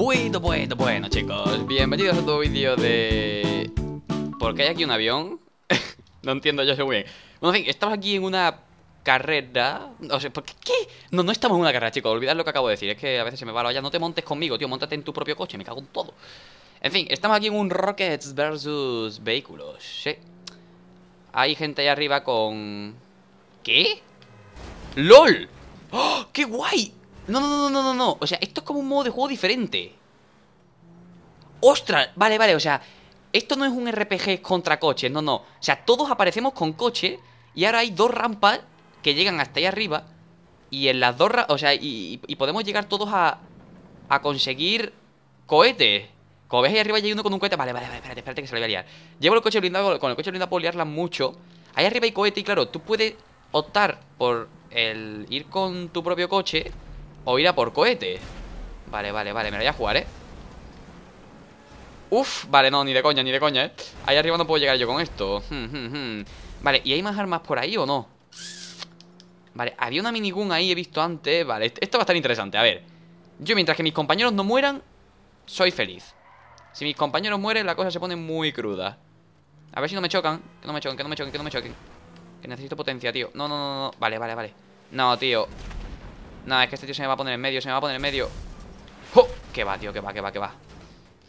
Bueno, bueno, bueno, chicos. Bienvenidos a otro vídeo de... ¿Por qué hay aquí un avión? no entiendo yo eso muy bien. Bueno, en fin, estamos aquí en una carrera... O sea, ¿por qué? No, no estamos en una carrera, chicos. Olvidad lo que acabo de decir. Es que a veces se me va la olla. No te montes conmigo, tío. Montate en tu propio coche. Me cago en todo. En fin, estamos aquí en un Rockets versus vehículos. Sí. Hay gente ahí arriba con... ¿Qué? ¡LOL! ¡Oh! ¡Qué guay! No, no, no, no, no, no. O sea, esto es como un modo de juego diferente. ¡Ostras! Vale, vale, o sea, esto no es un RPG contra coches, no, no. O sea, todos aparecemos con coche y ahora hay dos rampas que llegan hasta ahí arriba. Y en las dos rampas, o sea, y, y, podemos llegar todos a, a conseguir cohetes. Como ves ahí arriba hay uno con un cohete. Vale, vale, vale, espérate, espérate que se lo voy a liar. Llevo el coche blindado, con el coche blindado puedo liarla mucho. Ahí arriba hay cohete y claro, tú puedes optar por el ir con tu propio coche o ir a por cohete Vale, vale, vale, me lo voy a jugar, eh Uf, vale, no, ni de coña, ni de coña, eh Ahí arriba no puedo llegar yo con esto hmm, hmm, hmm. Vale, ¿y hay más armas por ahí o no? Vale, había una minigun ahí, he visto antes Vale, este, esto va a estar interesante, a ver Yo mientras que mis compañeros no mueran Soy feliz Si mis compañeros mueren, la cosa se pone muy cruda A ver si no me chocan Que no me choquen, que no me choquen, que no me choquen Que necesito potencia, tío No, no, no, no, vale, vale, vale No, tío Nada, es que este tío se me va a poner en medio, se me va a poner en medio ¡Oh! Qué va, tío, qué va, qué va, qué va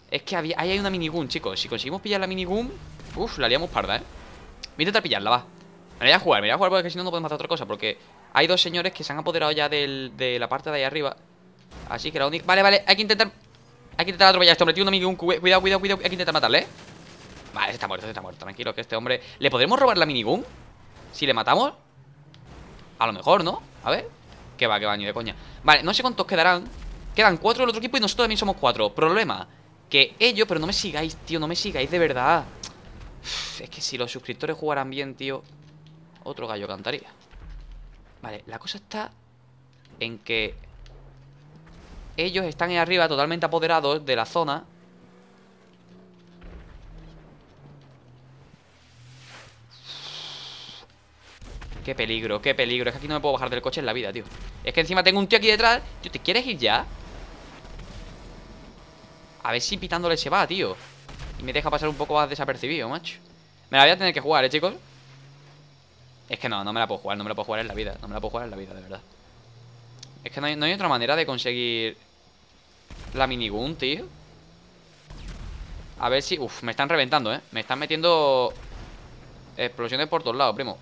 Es que había, ahí hay una minigun, chicos Si conseguimos pillar la minigun Uf, la liamos parda, ¿eh? Voy a intentar pillarla, va Me voy a jugar, me voy a jugar porque si no no podemos hacer otra cosa Porque hay dos señores que se han apoderado ya del, de la parte de ahí arriba Así que la única... Vale, vale, hay que intentar... Hay que intentar atropellar a este hombre, tío, una minigun Cuidado, cuidado, cuidado, hay que intentar matarle, ¿eh? Vale, está muerto, está muerto, tranquilo Que este hombre... ¿Le podremos robar la minigun? Si le matamos A lo mejor, ¿no? A ver que va, que va, de coña Vale, no sé cuántos quedarán Quedan cuatro del otro equipo y nosotros también somos cuatro Problema, que ellos, pero no me sigáis, tío No me sigáis, de verdad Es que si los suscriptores jugaran bien, tío Otro gallo cantaría Vale, la cosa está En que Ellos están ahí arriba totalmente apoderados de la zona Qué peligro, qué peligro Es que aquí no me puedo bajar del coche en la vida, tío Es que encima tengo un tío aquí detrás Tío, ¿te quieres ir ya? A ver si pitándole se va, tío Y me deja pasar un poco más desapercibido, macho Me la voy a tener que jugar, ¿eh, chicos? Es que no, no me la puedo jugar No me la puedo jugar en la vida No me la puedo jugar en la vida, de verdad Es que no hay, no hay otra manera de conseguir La minigun, tío A ver si... Uf, me están reventando, ¿eh? Me están metiendo... Explosiones por todos lados, primo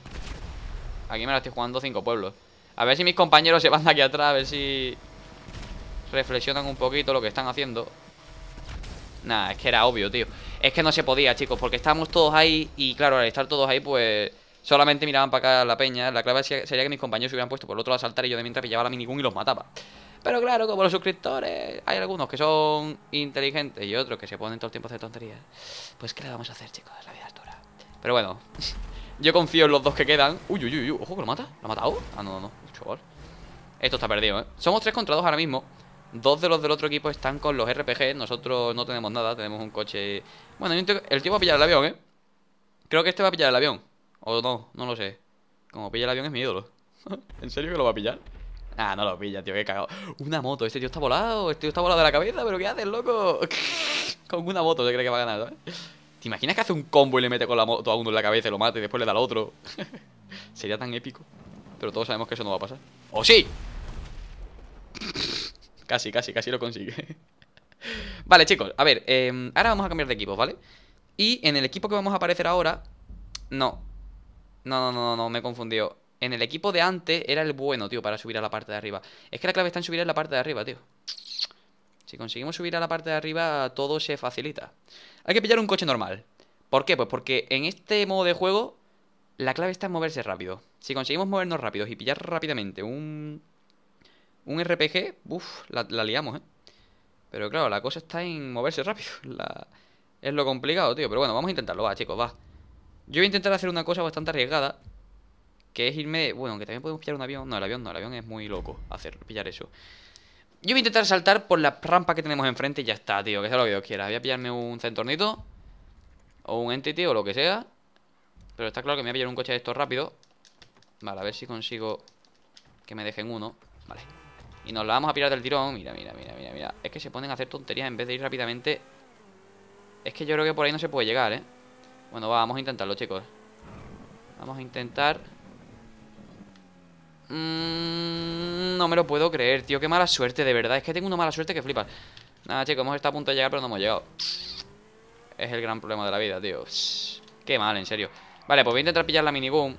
Aquí me la estoy jugando cinco pueblos A ver si mis compañeros se van de aquí atrás A ver si reflexionan un poquito lo que están haciendo Nah, es que era obvio, tío Es que no se podía, chicos Porque estábamos todos ahí Y claro, al estar todos ahí, pues... Solamente miraban para acá la peña La clave sería que mis compañeros se hubieran puesto por el otro a saltar Y yo de mientras pillaba la minigun y los mataba Pero claro, como los suscriptores Hay algunos que son inteligentes Y otros que se ponen todo el tiempo a hacer tonterías Pues qué le vamos a hacer, chicos, la vida es dura Pero bueno Yo confío en los dos que quedan Uy, uy, uy, uy. ojo que lo mata ¿Lo ha matado? Ah, no, no, no, chaval Esto está perdido, ¿eh? Somos tres contra dos ahora mismo Dos de los del otro equipo están con los RPG Nosotros no tenemos nada, tenemos un coche Bueno, el tío va a pillar el avión, ¿eh? Creo que este va a pillar el avión O no, no lo sé Como pilla el avión es mi ídolo ¿En serio que lo va a pillar? Ah, no lo pilla, tío, qué cagado Una moto, este tío está volado Este tío está volado de la cabeza, pero ¿qué haces, loco? Con una moto se cree que va a ganar, ¿eh? Imagina que hace un combo y le mete con la moto a uno en la cabeza y lo mata y después le da al otro? Sería tan épico. Pero todos sabemos que eso no va a pasar. ¡Oh, sí! casi, casi, casi lo consigue. vale, chicos, a ver, em, ahora vamos a cambiar de equipo, ¿vale? Y en el equipo que vamos a aparecer ahora... No. No, no, no, no, me he confundido. En el equipo de antes era el bueno, tío, para subir a la parte de arriba. Es que la clave está en subir a la parte de arriba, tío. Si conseguimos subir a la parte de arriba, todo se facilita. Hay que pillar un coche normal. ¿Por qué? Pues porque en este modo de juego la clave está en moverse rápido. Si conseguimos movernos rápidos y pillar rápidamente un, un RPG, uff, la, liamos, ¿eh? Pero claro, la cosa está en moverse rápido. Es lo complicado, tío. Pero bueno, vamos a intentarlo, va, chicos, va. Yo voy a intentar hacer una cosa bastante arriesgada. Que es irme... Bueno, aunque también podemos pillar un avión. No, el avión no, el avión es muy loco hacer, pillar eso. Yo voy a intentar saltar por la rampa que tenemos enfrente y ya está, tío. Que sea lo que Dios quiera. Voy a pillarme un centornito. O un entity o lo que sea. Pero está claro que me voy a pillar un coche de estos rápido. Vale, a ver si consigo que me dejen uno. Vale. Y nos la vamos a pillar del tirón. Mira, mira, mira, mira, mira. Es que se ponen a hacer tonterías en vez de ir rápidamente. Es que yo creo que por ahí no se puede llegar, ¿eh? Bueno, vamos a intentarlo, chicos. Vamos a intentar... Mm, no me lo puedo creer, tío. Qué mala suerte, de verdad. Es que tengo una mala suerte que flipas. Nada, chicos, hemos estado a punto de llegar, pero no hemos llegado. Es el gran problema de la vida, tío. Qué mal, en serio. Vale, pues voy a intentar pillar la minigun.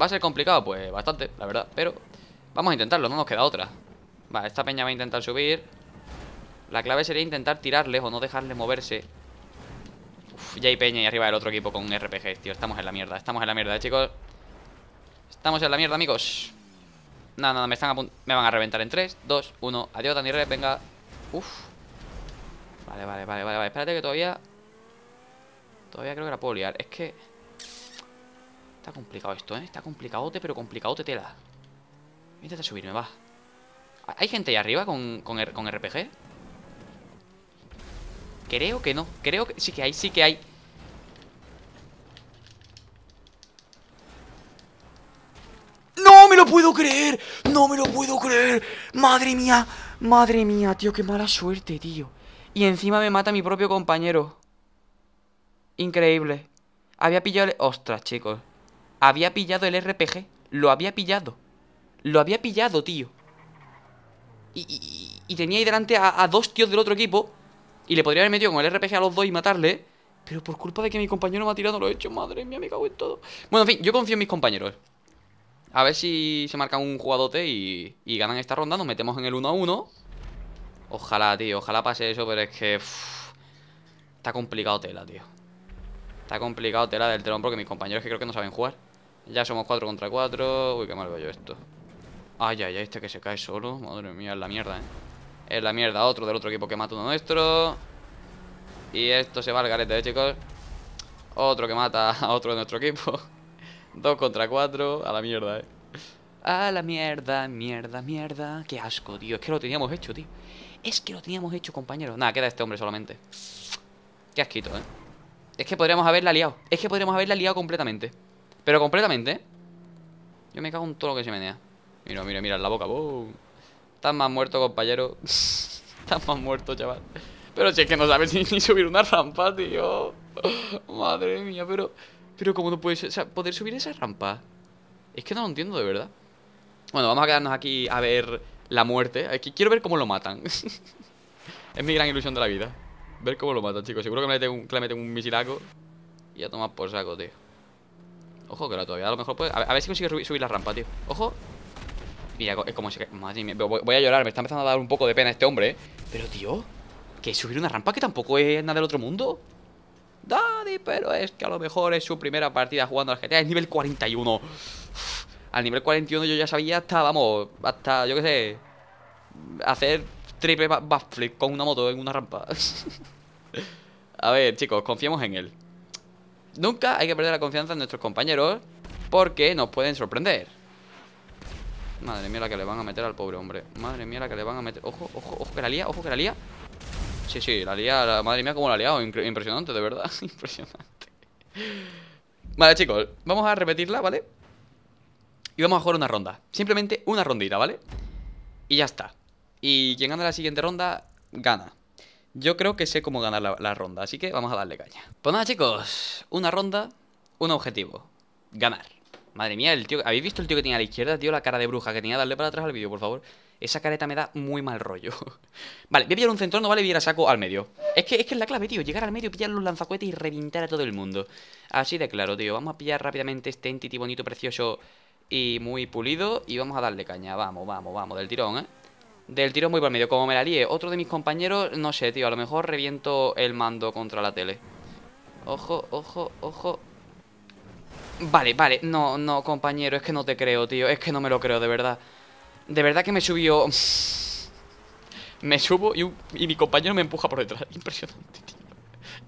¿Va a ser complicado? Pues bastante, la verdad. Pero vamos a intentarlo, no nos queda otra. Vale, esta peña va a intentar subir. La clave sería intentar tirarle o no dejarle moverse. Uf, ya hay peña y arriba del otro equipo con un RPG, tío. Estamos en la mierda, estamos en la mierda, eh, chicos. Estamos en la mierda, amigos. Nada, nada, me están Me van a reventar en 3, 2, 1. Adiós, Dani Red, venga. Uf. Vale, vale, vale, vale, vale. Espérate que todavía. Todavía creo que la puedo liar. Es que. Está complicado esto, ¿eh? Está complicadote, pero complicadote tela. Intenta subirme, va. ¿Hay gente ahí arriba con, con, con RPG? Creo que no. Creo que sí que hay, sí que hay. puedo creer! ¡No me lo puedo creer! ¡Madre mía! ¡Madre mía, tío! ¡Qué mala suerte, tío! Y encima me mata mi propio compañero. Increíble. Había pillado el... ¡Ostras, chicos! Había pillado el RPG. Lo había pillado. Lo había pillado, tío. Y, tenía ahí delante a, a, dos tíos del otro equipo. Y le podría haber metido con el RPG a los dos y matarle. ¿eh? Pero por culpa de que mi compañero me ha tirado, lo he hecho. Madre mía, me cago en todo. Bueno, en fin, yo confío en mis compañeros. A ver si se marca un jugadote y, ganan esta ronda. Nos metemos en el 1 a 1. Ojalá, tío. Ojalá pase eso, pero es que. está complicado tela, tío. Está complicado tela del telón porque mis compañeros que creo que no saben jugar. Ya somos 4 contra 4. Uy, qué mal veo yo esto. Ay, ay, ay, este que se cae solo. Madre mía, es la mierda, eh. Es la mierda. Otro del otro equipo que mata uno nuestro. Y esto se va al garete, ¿eh, chicos? Otro que mata a otro de nuestro equipo. Dos contra cuatro, a la mierda, eh. A la mierda, mierda, mierda. Qué asco, tío. Es que lo teníamos hecho, tío. Es que lo teníamos hecho, compañero. Nada, queda este hombre solamente. Qué asquito, eh. Es que podríamos haberla liado. Es que podríamos haberla liado completamente. Pero completamente, Yo me cago en todo lo que se menea. Mira, mira, mira, en la boca. boom Estás más muerto, compañero. Estás más muerto, chaval. Pero si es que no sabes ni subir una rampa, tío. Madre mía, pero... Pero cómo no puedes, poder subir esa rampa. Es que no lo entiendo de verdad. Bueno, vamos a quedarnos aquí a ver la muerte. Aquí quiero ver cómo lo matan. es mi gran ilusión de la vida. Ver cómo lo matan, chicos. Seguro que, me meten un, le meten un misilaco. Y a tomar por saco, tío. Ojo, que ahora todavía a lo mejor puede. A ver, si consigue subir, la rampa, tío. Ojo. Mira, es como si... voy a llorar. Me está empezando a dar un poco de pena este hombre, ¿eh? Pero, tío, que subir una rampa que tampoco es nada del otro mundo. Daddy, pero es que a lo mejor es su primera partida jugando al GTA, es nivel 41. al nivel 41 yo ya sabía hasta, vamos, hasta, yo qué sé, hacer triple backflip con una moto en una rampa. a ver, chicos, confiemos en él. Nunca hay que perder la confianza en nuestros compañeros porque nos pueden sorprender. Madre mía la que le van a meter al pobre hombre Madre mía la que le van a meter Ojo, ojo, ojo que la lía, ojo que la lía Sí, sí, la lía, madre mía, como la ha Impresionante, de verdad. Impresionante. Vale, chicos, vamos a repetirla, ¿vale? Y vamos a jugar una ronda. Simplemente una rondita, ¿vale? Y ya está. Y quien gana la siguiente ronda, gana. Yo creo que sé cómo ganar la, ronda, así que vamos a darle caña. Pues nada, chicos, una ronda, un objetivo. Ganar. Madre mía, el tío... ¿Habéis visto el tío que tenía a la izquierda, tío? La cara de bruja que tenía. Darle para atrás al vídeo, por favor. Esa careta me da muy mal rollo. vale, voy a pillar un centrón, no vale, voy a ir a saco al medio. Es que, es que la clave, tío. Llegar al medio, pillar los lanzacohetes y reventar a todo el mundo. Así de claro, tío. Vamos a pillar rápidamente este entity bonito, precioso y muy pulido. Y vamos a darle caña. Vamos, vamos, vamos. Del tirón, ¿eh? Del tirón muy por medio. Como me la líe. Otro de mis compañeros, no sé, tío. A lo mejor reviento el mando contra la tele. Ojo, ojo, ojo. Vale, vale, no, no, compañero, es que no te creo, tío, es que no me lo creo, de verdad de verdad que me subió... Me subo y, mi compañero me empuja por detrás. Impresionante, tío.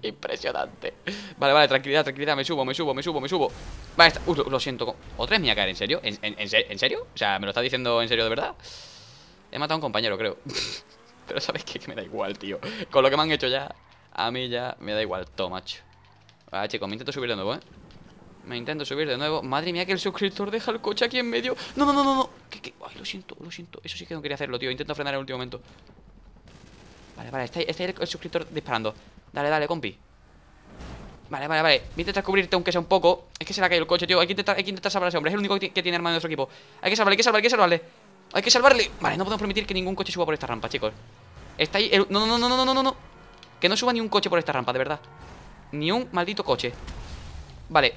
Impresionante Vale, vale, tranquilidad, tranquilidad Me subo, me subo, me subo, me subo Vale, está... Uy, lo, siento ¿Otra es mía caer? ¿En serio? ¿En, serio? O sea, ¿me lo está diciendo en serio de verdad? He matado a un compañero, creo Pero ¿sabes qué? Que me da igual, tío Con lo que me han hecho ya A mí ya me da igual Todo, macho Vale, chicos, me intento subir de nuevo, ¿eh? Me intento subir de nuevo. Madre mía, que el suscriptor deja el coche aquí en medio. No, no, no, no, no. Ay, lo siento, lo siento. Eso sí que no quería hacerlo, tío. Intento frenar en el último momento. Vale, vale. Está ahí, el, suscriptor disparando. Dale, dale, compi. Vale, vale, vale. Voy a intentar cubrirte, aunque sea un poco. Es que se le ha caído el coche, tío. Hay que intentar, hay que intentar salvar a ese hombre. Es el único que, tiene arma De nuestro equipo. Hay que salvarle, hay que salvarle, hay que salvarle. Hay que salvarle. Vale, no podemos permitir que ningún coche suba por esta rampa, chicos. Está ahí. El... No, no, no, no, no, no, no. Que no suba ni un coche por esta rampa, de verdad. Ni un maldito coche. Vale,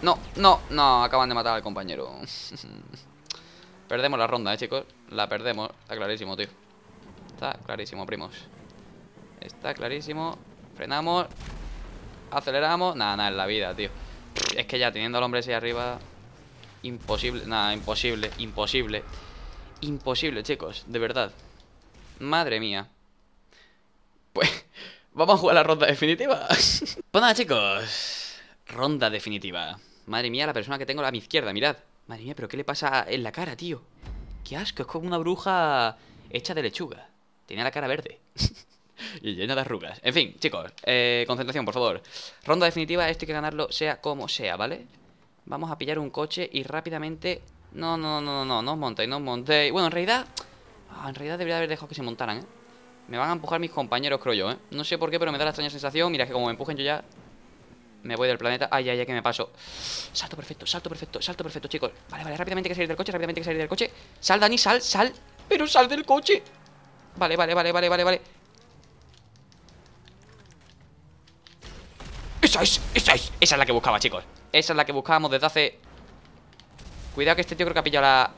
no, no, no, acaban de matar al compañero Perdemos la ronda, eh, chicos La perdemos, está clarísimo, tío Está clarísimo, primos Está clarísimo Frenamos Aceleramos Nada, nada, en la vida, tío Es que ya teniendo al hombre ese arriba Imposible, nada, imposible Imposible Imposible, chicos, de verdad Madre mía Pues, vamos a jugar la ronda definitiva Pues nada, chicos Ronda definitiva Madre mía, la persona que tengo a mi izquierda, mirad. Madre mía, pero ¿qué le pasa en la cara, tío? Qué asco, es como una bruja hecha de lechuga. Tenía la cara verde. y llena de arrugas. En fin, chicos, eh, concentración, por favor. Ronda definitiva, esto hay que ganarlo sea como sea, ¿vale? Vamos a pillar un coche y rápidamente... No, no, no, no, no, no os montéis, no os montéis. Bueno, en realidad... Ah, en realidad debería haber dejado que se montaran, ¿eh? Me van a empujar mis compañeros, creo yo, ¿eh? No sé por qué, pero me da la extraña sensación. Mira, que como me empujen yo ya... Me voy del planeta. Ay, ay, ay, que me paso. Salto perfecto, salto perfecto, salto perfecto, chicos. Vale, vale, rápidamente hay que salir del coche, rápidamente hay que salir del coche. Sal, Dani, sal, sal. Pero sal del coche. Vale, vale, vale, vale, vale, vale. ¡Esa es! ¡Esa es! Esa es la que buscaba, chicos. Esa es la que buscábamos desde hace... Cuidado que este tío creo que ha pillado la...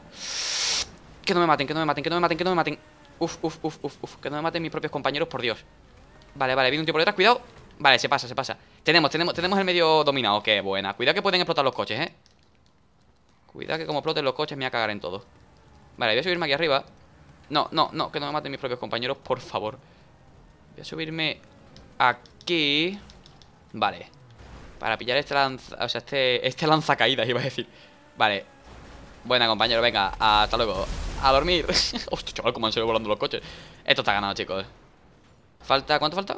Que no me maten, que no me maten, que no me maten, que no me maten. Uf, uf, uf, uf, uf. Que no me maten mis propios compañeros, por Dios. Vale, vale, viene un tío por detrás, cuidado. Vale, se pasa, se pasa Tenemos, tenemos, tenemos el medio dominado Qué buena Cuidado que pueden explotar los coches, eh Cuidado que como exploten los coches me voy a cagar en todo Vale, voy a subirme aquí arriba No, no, no, que no me maten mis propios compañeros, por favor Voy a subirme aquí Vale Para pillar este lanza... O sea, este, este lanzacaídas iba a decir Vale Buena, compañero, venga Hasta luego A dormir Hostia, chaval, cómo han salido volando los coches Esto está ganado, chicos Falta... ¿Cuánto falta?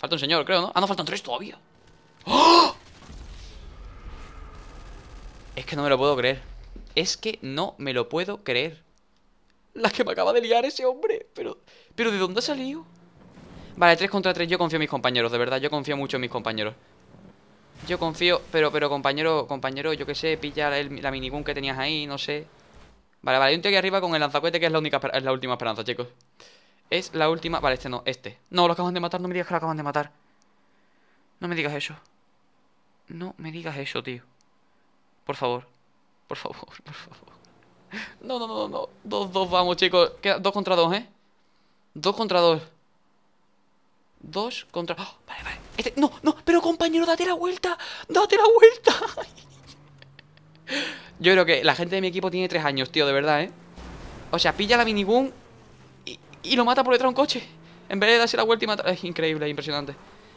Falta un señor, creo, ¿no? Ah, no, faltan tres todavía Es que no me lo puedo creer Es que no me lo puedo creer La que me acaba de liar ese hombre Pero, pero ¿de dónde ha salido? Vale, tres contra tres yo confío en mis compañeros, de verdad Yo confío mucho en mis compañeros Yo confío, pero, pero compañero, compañero Yo qué sé, pilla la minigun que tenías ahí No sé Vale, vale, hay un tío aquí arriba con el lanzacuete Que es la, única, es la última esperanza, chicos es la última... Vale, este no, este. No, lo acaban de matar, no me digas que lo acaban de matar. No me digas eso. No me digas eso, tío. Por favor. Por favor, por favor. No, no, no, no. Dos, dos, vamos, chicos. Queda dos contra dos, ¿eh? Dos contra dos. Dos contra... ¡oh! vale, vale. Este... No, no, pero compañero, date la vuelta. Date la vuelta. Yo creo que la gente de mi equipo tiene tres años, tío, de verdad, ¿eh? O sea, pilla la mini minigun y lo mata por detrás de un coche. En vez de darse la vuelta y matar. Es increíble, impresionante.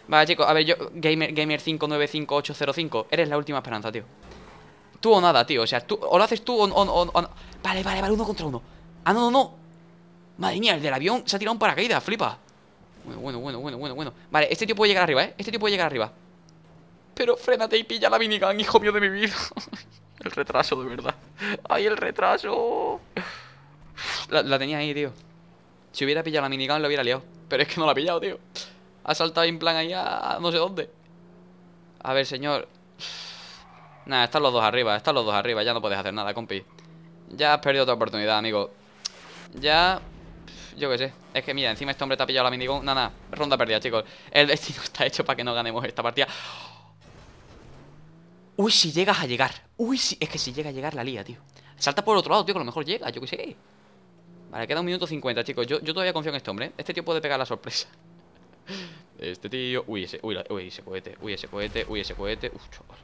Vale, chicos, a ver, yo, Gamer, gamer 595805, eres la última esperanza, tío. Tú o nada, tío. O sea, tú, o lo haces tú o, Vale, vale, vale, uno contra uno. Ah, no, no, no. Madre mía, el del avión se ha tirado un paracaídas, flipa. Bueno, bueno, bueno, bueno, bueno, bueno. Vale, este tío puede llegar arriba, ¿eh? Este tío puede llegar arriba. Pero frénate y pilla la minigun, hijo mío de mi vida. el retraso, de verdad. Ay, el retraso. la tenía ahí, tío. Si hubiera pillado la minigun, lo hubiera liado. Pero es que no la ha pillado, tío. Ha saltado en plan ahí a no sé dónde. A ver, señor. Nada, están los dos arriba, están los dos arriba. Ya no puedes hacer nada, compi. Ya has perdido otra oportunidad, amigo. Ya... Yo qué sé. Es que mira, encima este hombre te ha pillado la minigun. Nada, nada. Ronda perdida, chicos. El destino está hecho para que no ganemos esta partida. Uy, si llegas a llegar. Uy, si... es que si llega a llegar la lía, tío. Salta por otro lado, tío, que a lo mejor llega, yo qué sé. Vale, queda un minuto 50, chicos. Yo, todavía confío en este hombre. ¿eh? Este tío puede pegar la sorpresa. Este tío. Uy, ese, uy, uy, ese cohete. Uy, ese cohete. Uy, ese cohete. Uf, chaval.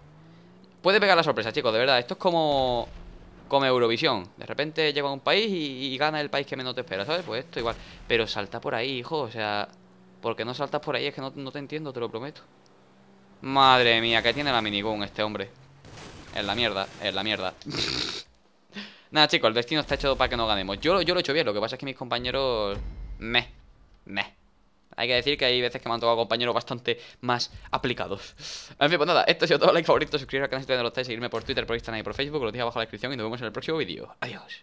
Puede pegar la sorpresa, chicos, de verdad. Esto es como. Como Eurovisión. De repente llega a un país y, gana el país que menos te espera, ¿sabes? Pues esto igual. Pero salta por ahí, hijo. O sea. Porque no saltas por ahí, es que no, te entiendo, te lo prometo. Madre mía, que tiene la minigun este hombre. Es la mierda, es la mierda. Nada, chicos, el destino está hecho para que no ganemos. Yo, yo lo he hecho bien, lo que pasa es que mis compañeros... Meh, meh. Hay que decir que hay veces que me han tocado compañeros bastante más aplicados. En fin, pues nada, esto ha sido todo. Like, favorito, suscribiros al canal si todavía no lo estáis, seguirme por Twitter, por Instagram y por Facebook. lo dejo abajo en la descripción y nos vemos en el próximo vídeo. Adiós.